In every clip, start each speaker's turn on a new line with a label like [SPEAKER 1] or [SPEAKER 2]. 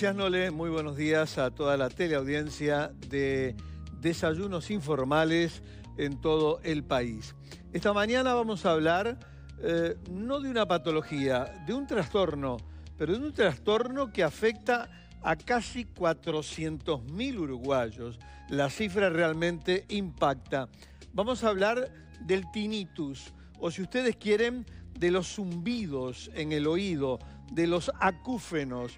[SPEAKER 1] Gracias, Nole. Muy buenos días a toda la teleaudiencia de Desayunos Informales en todo el país. Esta mañana vamos a hablar eh, no de una patología, de un trastorno, pero de un trastorno que afecta a casi 400.000 uruguayos. La cifra realmente impacta. Vamos a hablar del tinnitus, o si ustedes quieren, de los zumbidos en el oído, de los acúfenos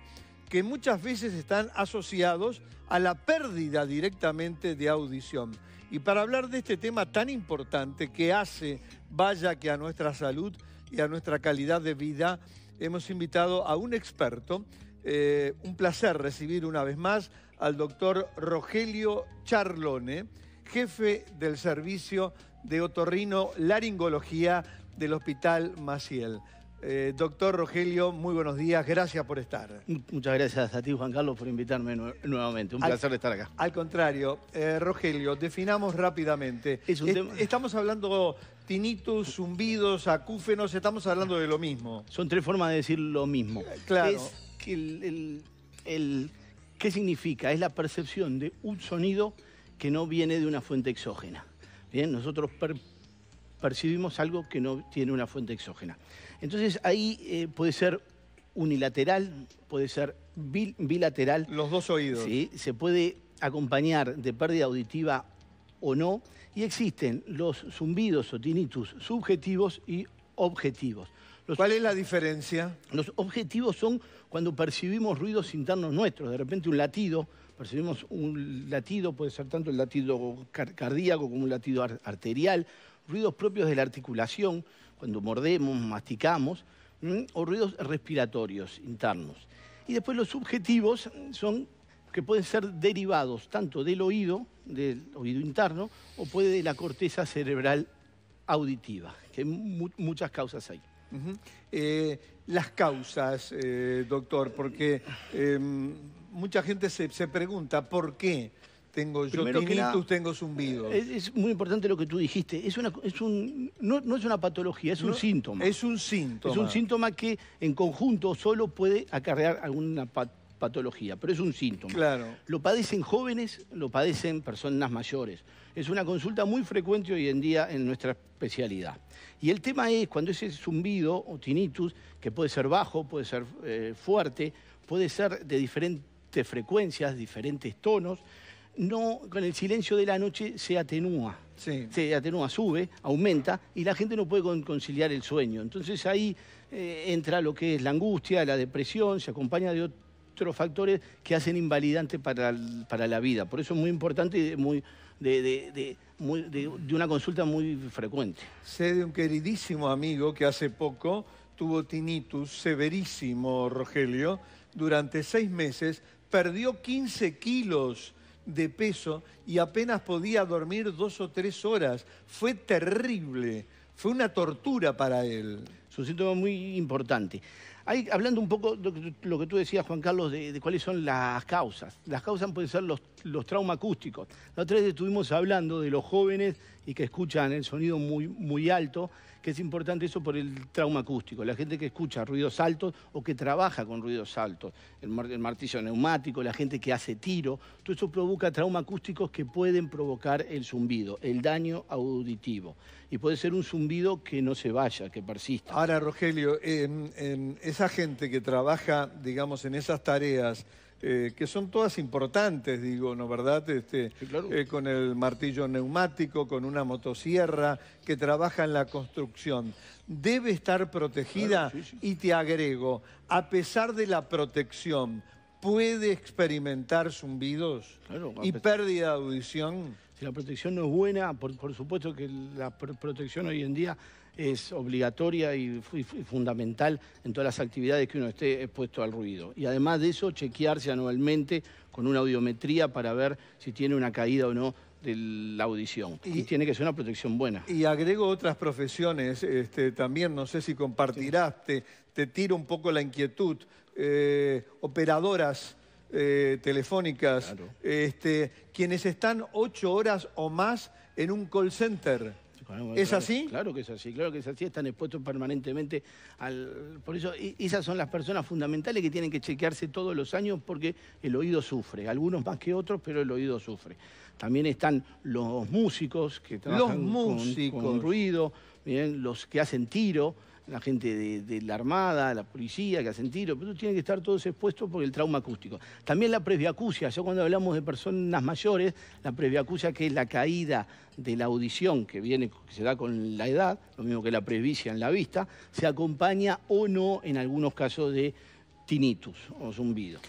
[SPEAKER 1] que muchas veces están asociados a la pérdida directamente de audición. Y para hablar de este tema tan importante que hace, vaya que a nuestra salud y a nuestra calidad de vida, hemos invitado a un experto. Eh, un placer recibir una vez más al doctor Rogelio Charlone, jefe del servicio de otorrino laringología del Hospital Maciel. Eh, doctor Rogelio, muy buenos días, gracias por estar.
[SPEAKER 2] Muchas gracias a ti,
[SPEAKER 1] Juan Carlos, por invitarme
[SPEAKER 2] nuevamente. Un placer estar acá.
[SPEAKER 1] Al contrario, eh, Rogelio, definamos rápidamente. estamos hablando tinitos, zumbidos, acúfenos, estamos
[SPEAKER 2] hablando de lo mismo. Son tres formas de decir lo mismo. Eh, claro. que el, ¿Qué significa? Es la percepción de un sonido que no viene de una fuente exógena. Bien, nosotros percibimos algo que no tiene una fuente exógena. Entonces ahí eh, puede ser unilateral, puede ser bilateral. Los dos oídos. Sí, se puede acompañar de pérdida auditiva o no. Y existen los zumbidos o tinnitus subjetivos y objetivos. ¿Cuál es la diferencia? Los objetivos son cuando percibimos ruidos internos nuestros, de repente un latido, percibimos un latido, puede ser tanto el latido cardíaco como un latido arterial, ruidos propios de la articulación, cuando mordemos, masticamos, o ruidos respiratorios internos. Y después los subjetivos son que pueden ser derivados tanto del oído, del oído interno, o puede de la corteza cerebral auditiva, que muchas causas hay eh, las causas, eh, doctor, porque em,
[SPEAKER 1] mucha gente se, pregunta por qué tengo yo tinnitus, tengo zumbido.
[SPEAKER 2] Es, muy importante lo que tú dijiste. Es es un, no, es una patología, es un síntoma. Es un síntoma. Es un síntoma que en conjunto solo puede acarrear alguna patología, pero es un síntoma. Claro. Lo padecen jóvenes, lo padecen personas mayores. Es una consulta muy frecuente hoy en día en nuestra especialidad. Y el tema es cuando ese zumbido o tinnitus, que puede ser bajo, puede ser eh, fuerte, puede ser de diferentes frecuencias, diferentes tonos, no, con el silencio de la noche se atenúa. Se atenúa, sube, aumenta y la gente no puede conciliar el sueño. Entonces ahí eh, entra lo que es la angustia, la depresión, se acompaña de otros factores que hacen invalidante para, la vida. Por eso es muy importante y muy, de, de una consulta muy frecuente. Sé de un queridísimo amigo que hace
[SPEAKER 1] poco tuvo tinnitus severísimo, Rogelio, durante seis meses, perdió 15 kilos de peso y apenas podía dormir
[SPEAKER 2] dos o tres horas. Fue terrible, fue una tortura para él. Es un síntoma muy importante. hablando un poco de lo que tú decías, Juan Carlos, de, cuáles son las causas. Las causas pueden ser los los traumas acústicos. La otra vez estuvimos hablando de los jóvenes y que escuchan el sonido muy, muy alto, que es importante eso por el trauma acústico. La gente que escucha ruidos altos o que trabaja con ruidos altos, el, martillo neumático, la gente que hace tiro, todo eso provoca traumas acústicos que pueden provocar el zumbido, el daño auditivo. Y puede ser un zumbido que no se vaya, que persista. Ahora,
[SPEAKER 1] Rogelio, esa gente que trabaja, digamos, en esas tareas, eh, que son todas importantes, digo, ¿no verdad? Este, eh, con el martillo neumático, con una motosierra, que trabaja en la construcción. Debe estar protegida y te agrego, a pesar de la protección, puede
[SPEAKER 2] experimentar zumbidos y pérdida de audición. Si la protección no es buena, por, supuesto que la protección hoy en día es obligatoria y, fundamental en todas las actividades que uno esté expuesto al ruido. Y además de eso, chequearse anualmente con una audiometría para ver si tiene una caída o no de la audición. Y, tiene que ser una protección buena.
[SPEAKER 1] Y agrego otras profesiones, este, también no sé si compartirás, te, tiro un poco la inquietud, eh, operadoras eh, telefónicas, este, quienes están ocho horas o más
[SPEAKER 2] en un call center. Ah, ¿Es así? Claro que es así, claro que es así, están expuestos permanentemente al... Por eso esas son las personas fundamentales que tienen que chequearse todos los años porque el oído sufre, algunos más que otros, pero el oído sufre. También están los músicos que trabajan los músicos. Con, ruido, ¿bien? los que hacen tiro, la gente de, la Armada, la policía que hacen tiro, pero tiene que estar todos expuestos por el trauma acústico. También la presbiacusia, ya cuando hablamos de personas mayores, la presbiacusia que es la caída de la audición que viene, que se da con la edad, lo mismo que la presbicia en la vista, se acompaña o no en algunos casos de tinnitus o zumbido.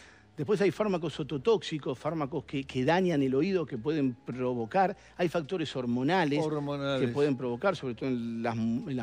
[SPEAKER 2] Después hay fármacos ototóxicos, fármacos que, dañan el oído, que pueden provocar. Hay factores hormonales, que pueden provocar, sobre todo en las,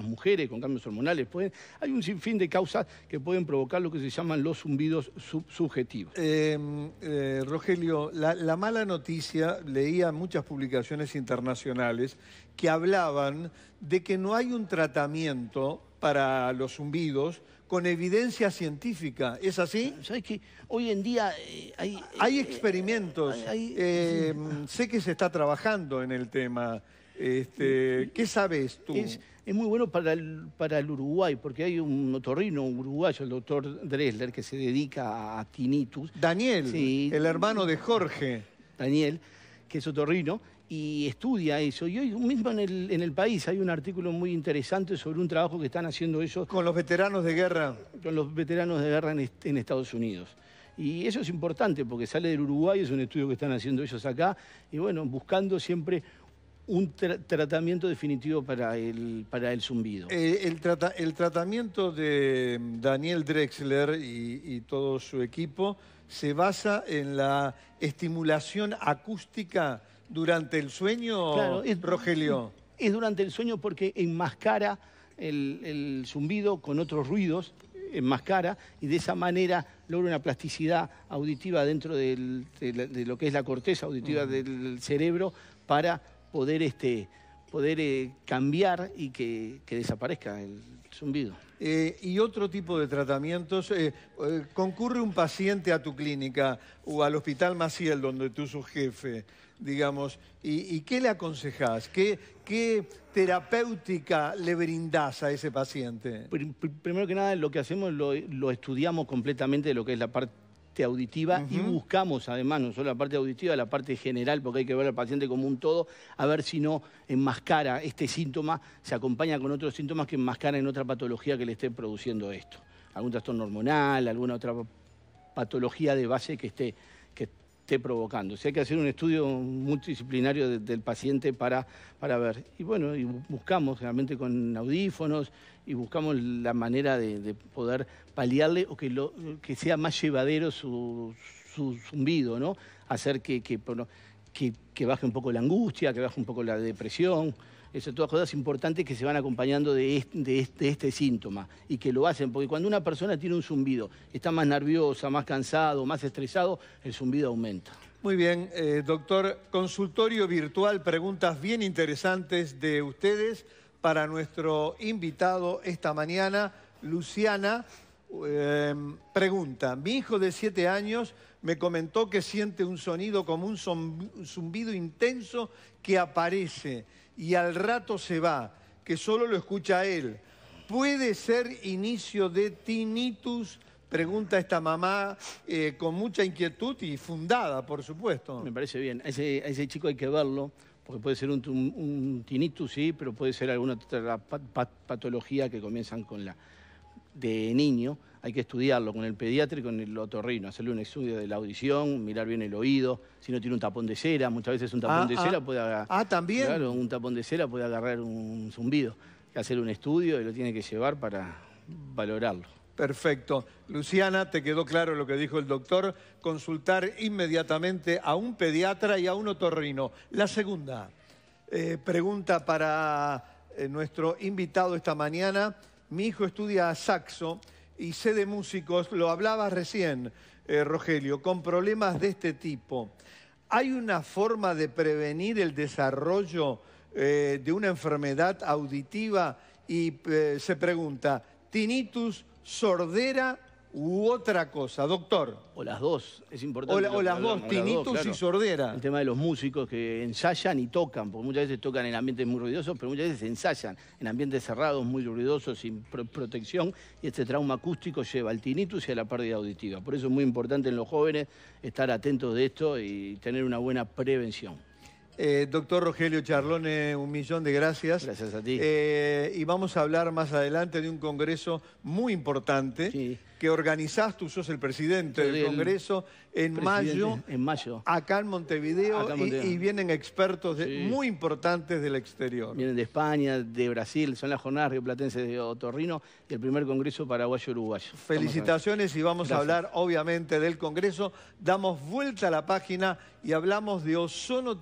[SPEAKER 2] mujeres con cambios hormonales. Pueden, hay un sinfín de causas que pueden provocar lo que se llaman los zumbidos subjetivos. Em,
[SPEAKER 1] eh, Rogelio, la, la mala noticia, leía muchas publicaciones internacionales que hablaban de que no hay un tratamiento para los zumbidos con evidencia científica. ¿Es así? Sabes que
[SPEAKER 2] hoy en día eh,
[SPEAKER 1] eh, hay... hay experimentos. Eh, mm, sé que se está trabajando en el tema.
[SPEAKER 2] Este, ¿Qué sabes tú? Es, muy bueno para el, para el, Uruguay, porque hay un otorrino uruguayo, el doctor Dresler, que se dedica a tinnitus. Daniel, el hermano de Jorge. Daniel, que es otorrino, y estudia eso. Y hoy mismo en el, en el, país hay un artículo muy interesante sobre un trabajo que están haciendo ellos. Con los veteranos de guerra. Con los veteranos de guerra en, Estados Unidos. Y eso es importante porque sale del Uruguay, es un estudio que están haciendo ellos acá, y bueno, buscando siempre un tratamiento definitivo para el, para el zumbido. Eh, el, tratamiento
[SPEAKER 1] de Daniel Drexler y todo su equipo se basa en la estimulación acústica durante el sueño, Rogelio?
[SPEAKER 2] Es durante el sueño porque enmascara el, zumbido con otros ruidos, enmascara y de esa manera logra una plasticidad auditiva dentro de, lo que es la corteza auditiva del cerebro para poder, este, poder eh, cambiar y que desaparezca el zumbido.
[SPEAKER 1] Eh, y otro tipo de tratamientos. Eh, eh, concurre un paciente a tu clínica o al hospital Maciel, donde tú sos jefe, digamos, ¿y, qué le aconsejás? ¿Qué, terapéutica le brindás a ese paciente?
[SPEAKER 2] Primero que nada, lo que hacemos lo, lo estudiamos completamente lo que es la parte auditiva y buscamos además no solo la parte auditiva, la parte general, porque hay que ver al paciente como un todo, a ver si no enmascara este síntoma, se acompaña con otros síntomas que enmascaran en otra patología que le esté produciendo esto. Algún trastorno hormonal, alguna otra patología de base que esté esté provocando. O sea, hay que hacer un estudio multidisciplinario del paciente para, ver. Y bueno, y buscamos realmente con audífonos y buscamos la manera de, poder paliarle o que, que sea más llevadero su, zumbido, ¿no? Hacer que, que, que baje un poco la angustia, que baje un poco la depresión son todas cosas importantes que se van acompañando de este, síntoma y que lo hacen, porque cuando una persona tiene un zumbido, está más nerviosa, más cansado, más estresado, el zumbido aumenta.
[SPEAKER 1] Muy bien, eh, doctor, consultorio virtual, preguntas bien interesantes de ustedes para nuestro invitado esta mañana, Luciana. Em, pregunta, mi hijo de 7 años me comentó que siente un sonido como un zumbido intenso que aparece y al rato se va, que solo lo escucha él. ¿Puede ser inicio de tinnitus? Pregunta esta mamá eh, con mucha inquietud
[SPEAKER 2] y fundada, por supuesto. Me parece bien. A ese, chico hay que verlo, porque puede ser un, un, tinnitus, sí, pero puede ser alguna otra patología que comienzan con la de niño, hay que estudiarlo con el pediatra y con el otorrino, hacerle un estudio de la audición, mirar bien el oído, si no tiene un tapón de cera, muchas veces un tapón ah, de ah. cera puede agarrar. Ah, también. un tapón de cera puede agarrar un zumbido. Hay que hacer un estudio y lo tiene que llevar para valorarlo. Perfecto. Luciana, te quedó claro lo que dijo el doctor,
[SPEAKER 1] consultar inmediatamente a un pediatra y a un otorrino. La segunda eh, pregunta para eh, nuestro invitado esta mañana mi hijo estudia saxo y sé de músicos, lo hablaba recién, eh, Rogelio, con problemas de este tipo. ¿Hay una forma de prevenir el desarrollo eh, de una enfermedad auditiva? Y eh, se pregunta, ¿tinnitus, sordera u otra cosa, doctor. O las dos, es importante. O, las dos, tinnitus y
[SPEAKER 2] sordera. El tema de los músicos que ensayan y tocan, porque muchas veces tocan en ambientes muy ruidosos, pero muchas veces ensayan en ambientes cerrados, muy ruidosos, sin protección, y este trauma acústico lleva al tinnitus y a la pérdida auditiva. Por eso es muy importante en los jóvenes estar atentos de esto y tener una buena prevención.
[SPEAKER 1] Eh, doctor Rogelio Charlone, un millón de gracias. Gracias a ti. Eh, y vamos a hablar más adelante de un congreso muy importante que organizaste, tú sos el presidente del congreso, en mayo, acá en Montevideo, Y,
[SPEAKER 2] vienen expertos muy importantes del exterior. Vienen de España, de Brasil, son las jornadas rioplatenses de Otorrino y el primer congreso paraguayo-uruguayo. Felicitaciones y vamos a hablar obviamente del congreso.
[SPEAKER 1] Damos vuelta a la página y hablamos de ozono